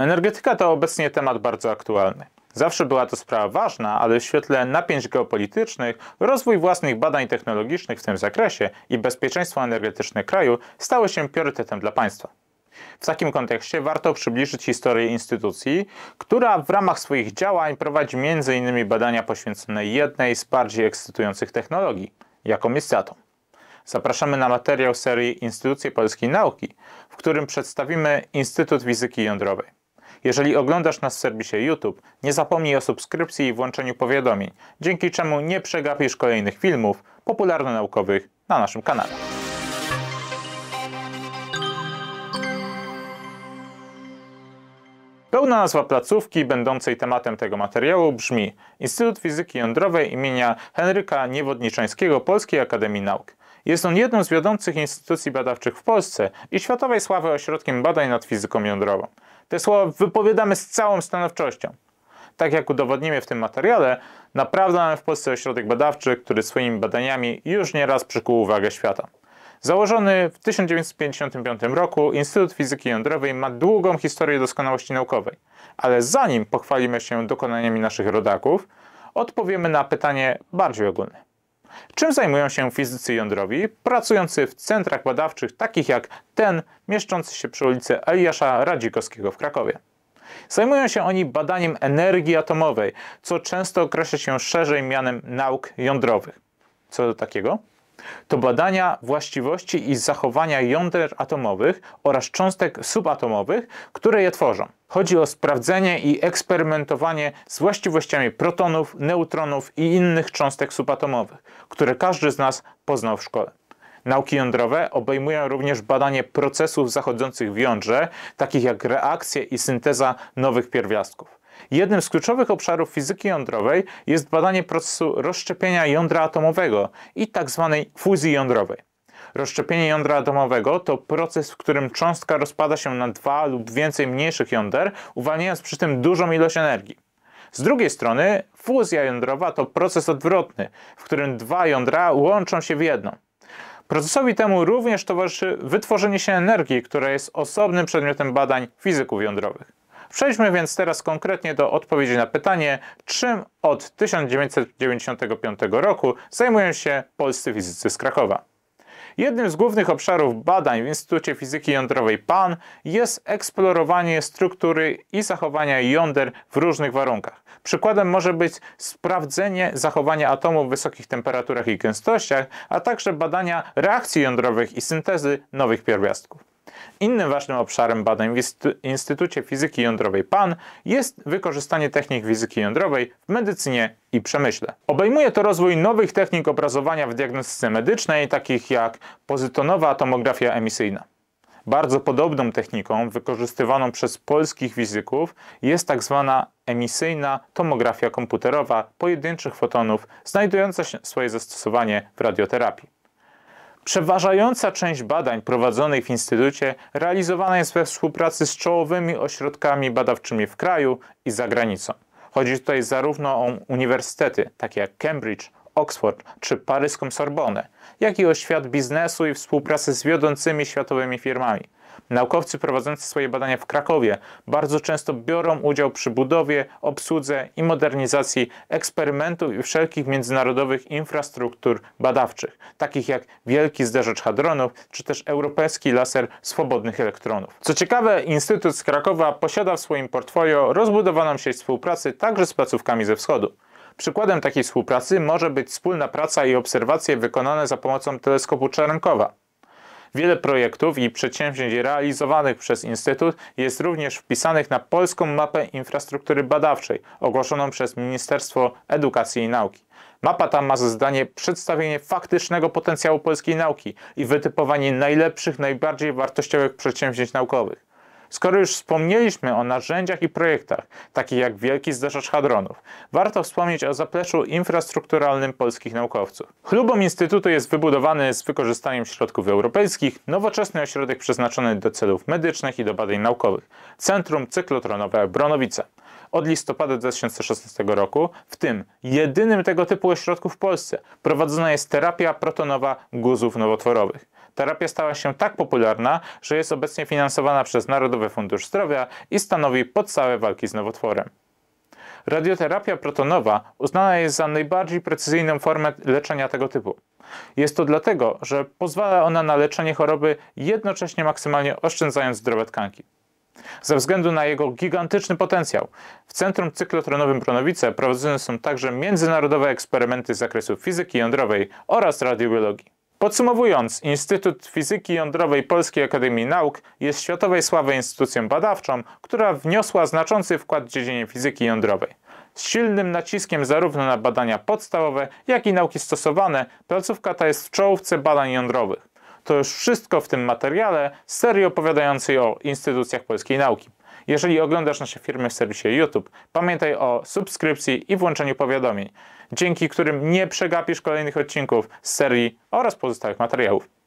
Energetyka to obecnie temat bardzo aktualny. Zawsze była to sprawa ważna, ale w świetle napięć geopolitycznych, rozwój własnych badań technologicznych w tym zakresie i bezpieczeństwo energetyczne kraju stały się priorytetem dla państwa. W takim kontekście warto przybliżyć historię instytucji, która w ramach swoich działań prowadzi m.in. badania poświęcone jednej z bardziej ekscytujących technologii, jaką jest atom. Zapraszamy na materiał serii Instytucje Polskiej Nauki, w którym przedstawimy Instytut Fizyki Jądrowej. Jeżeli oglądasz nas w serwisie YouTube, nie zapomnij o subskrypcji i włączeniu powiadomień, dzięki czemu nie przegapisz kolejnych filmów popularno-naukowych na naszym kanale. Pełna nazwa placówki będącej tematem tego materiału brzmi Instytut Fizyki Jądrowej imienia Henryka Niewodniczańskiego Polskiej Akademii Nauk. Jest on jedną z wiodących instytucji badawczych w Polsce i światowej sławy ośrodkiem badań nad fizyką jądrową. Te słowa wypowiadamy z całą stanowczością. Tak jak udowodnimy w tym materiale, naprawdę mamy w Polsce ośrodek badawczy, który swoimi badaniami już nieraz przykuł uwagę świata. Założony w 1955 roku, Instytut Fizyki Jądrowej ma długą historię doskonałości naukowej. Ale zanim pochwalimy się dokonaniami naszych rodaków, odpowiemy na pytanie bardziej ogólne. Czym zajmują się fizycy jądrowi pracujący w centrach badawczych takich jak ten mieszczący się przy ulicy Eliasza Radzikowskiego w Krakowie? Zajmują się oni badaniem energii atomowej, co często określa się szerzej mianem nauk jądrowych. Co do takiego? To badania właściwości i zachowania jąder atomowych oraz cząstek subatomowych, które je tworzą. Chodzi o sprawdzenie i eksperymentowanie z właściwościami protonów, neutronów i innych cząstek subatomowych, które każdy z nas poznał w szkole. Nauki jądrowe obejmują również badanie procesów zachodzących w jądrze, takich jak reakcje i synteza nowych pierwiastków. Jednym z kluczowych obszarów fizyki jądrowej jest badanie procesu rozszczepienia jądra atomowego i tzw. Tak fuzji jądrowej. Rozszczepienie jądra atomowego to proces, w którym cząstka rozpada się na dwa lub więcej mniejszych jąder, uwalniając przy tym dużą ilość energii. Z drugiej strony, fuzja jądrowa to proces odwrotny, w którym dwa jądra łączą się w jedno. Procesowi temu również towarzyszy wytworzenie się energii, która jest osobnym przedmiotem badań fizyków jądrowych. Przejdźmy więc teraz konkretnie do odpowiedzi na pytanie, czym od 1995 roku zajmują się polscy fizycy z Krakowa. Jednym z głównych obszarów badań w Instytucie Fizyki Jądrowej PAN jest eksplorowanie struktury i zachowania jąder w różnych warunkach. Przykładem może być sprawdzenie zachowania atomów w wysokich temperaturach i gęstościach, a także badania reakcji jądrowych i syntezy nowych pierwiastków. Innym ważnym obszarem badań w Instytucie Fizyki Jądrowej PAN jest wykorzystanie technik fizyki jądrowej w medycynie i przemyśle. Obejmuje to rozwój nowych technik obrazowania w diagnostyce medycznej, takich jak pozytonowa tomografia emisyjna. Bardzo podobną techniką wykorzystywaną przez polskich fizyków jest tak zwana emisyjna tomografia komputerowa pojedynczych fotonów, znajdująca swoje zastosowanie w radioterapii. Przeważająca część badań prowadzonych w Instytucie realizowana jest we współpracy z czołowymi ośrodkami badawczymi w kraju i za granicą. Chodzi tutaj zarówno o uniwersytety, takie jak Cambridge, Oxford czy paryską Sorbonę, jak i o świat biznesu i współpracę z wiodącymi światowymi firmami. Naukowcy prowadzący swoje badania w Krakowie bardzo często biorą udział przy budowie, obsłudze i modernizacji eksperymentów i wszelkich międzynarodowych infrastruktur badawczych, takich jak Wielki Zderzacz Hadronów czy też Europejski Laser Swobodnych Elektronów. Co ciekawe, Instytut z Krakowa posiada w swoim portfolio rozbudowaną sieć współpracy także z placówkami ze wschodu. Przykładem takiej współpracy może być wspólna praca i obserwacje wykonane za pomocą teleskopu Czerenkowa. Wiele projektów i przedsięwzięć realizowanych przez Instytut jest również wpisanych na polską mapę infrastruktury badawczej ogłoszoną przez Ministerstwo Edukacji i Nauki. Mapa ta ma za zdanie przedstawienie faktycznego potencjału polskiej nauki i wytypowanie najlepszych, najbardziej wartościowych przedsięwzięć naukowych. Skoro już wspomnieliśmy o narzędziach i projektach, takich jak Wielki Zderzacz Hadronów, warto wspomnieć o zapleczu infrastrukturalnym polskich naukowców. Chlubą Instytutu jest wybudowany z wykorzystaniem środków europejskich nowoczesny ośrodek przeznaczony do celów medycznych i do badań naukowych Centrum Cyklotronowe Bronowice od listopada 2016 roku, w tym jedynym tego typu ośrodku w Polsce, prowadzona jest terapia protonowa guzów nowotworowych. Terapia stała się tak popularna, że jest obecnie finansowana przez Narodowy Fundusz Zdrowia i stanowi podstawę walki z nowotworem. Radioterapia protonowa uznana jest za najbardziej precyzyjną formę leczenia tego typu. Jest to dlatego, że pozwala ona na leczenie choroby jednocześnie maksymalnie oszczędzając zdrowe tkanki. Ze względu na jego gigantyczny potencjał, w Centrum Cyklotronowym Pronowice prowadzone są także międzynarodowe eksperymenty z zakresu fizyki jądrowej oraz radiobiologii. Podsumowując, Instytut Fizyki Jądrowej Polskiej Akademii Nauk jest światowej sławy instytucją badawczą, która wniosła znaczący wkład w dziedzinie fizyki jądrowej. Z silnym naciskiem zarówno na badania podstawowe, jak i nauki stosowane, placówka ta jest w czołówce badań jądrowych. To już wszystko w tym materiale z serii opowiadającej o instytucjach polskiej nauki. Jeżeli oglądasz nasze firmy w serwisie YouTube, pamiętaj o subskrypcji i włączeniu powiadomień, dzięki którym nie przegapisz kolejnych odcinków z serii oraz pozostałych materiałów.